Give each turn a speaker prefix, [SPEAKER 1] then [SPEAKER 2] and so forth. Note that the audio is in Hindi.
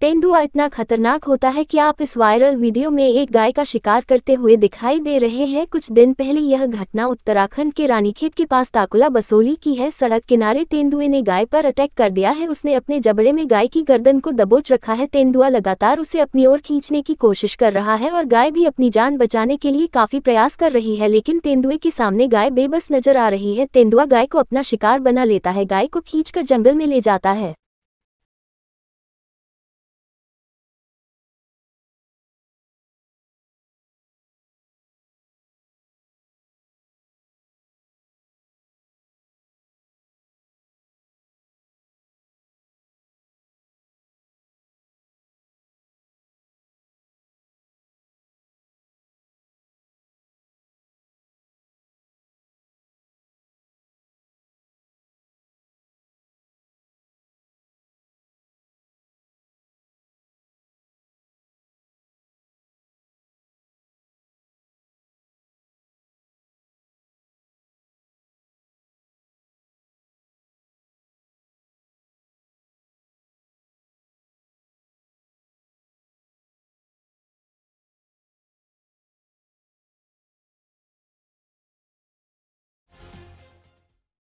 [SPEAKER 1] तेंदुआ इतना खतरनाक होता है कि आप इस वायरल वीडियो में एक गाय का शिकार करते हुए दिखाई दे रहे हैं कुछ दिन पहले यह घटना उत्तराखंड के रानीखेत के पास ताकुला बसोली की है सड़क किनारे तेंदुए ने गाय पर अटैक कर दिया है उसने अपने जबड़े में गाय की गर्दन को दबोच रखा है तेंदुआ लगातार उसे अपनी ओर खींचने की कोशिश कर रहा है और गाय भी अपनी जान बचाने के लिए काफी प्रयास कर रही है लेकिन तेंदुए के सामने गाय बेबस नजर आ रही है तेंदुआ गाय को अपना शिकार बना लेता है गाय को खींच जंगल में ले जाता है